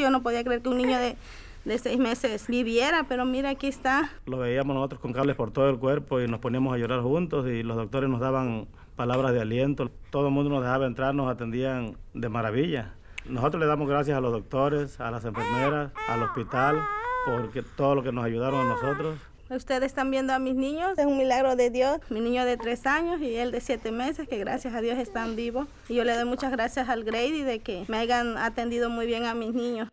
yo no podía creer que un niño de, de seis meses viviera, pero mira, aquí está. Lo veíamos nosotros con cables por todo el cuerpo y nos poníamos a llorar juntos y los doctores nos daban palabras de aliento. Todo el mundo nos dejaba entrar, nos atendían de maravilla. Nosotros le damos gracias a los doctores, a las enfermeras, al hospital, porque todo lo que nos ayudaron a nosotros. Ustedes están viendo a mis niños, es un milagro de Dios. Mi niño de tres años y él de siete meses, que gracias a Dios están vivos. Y yo le doy muchas gracias al Grady de que me hayan atendido muy bien a mis niños.